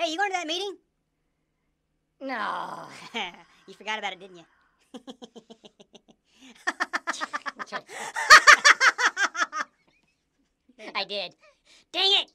Hey, you going to that meeting? No. you forgot about it, didn't you? I did. Dang it!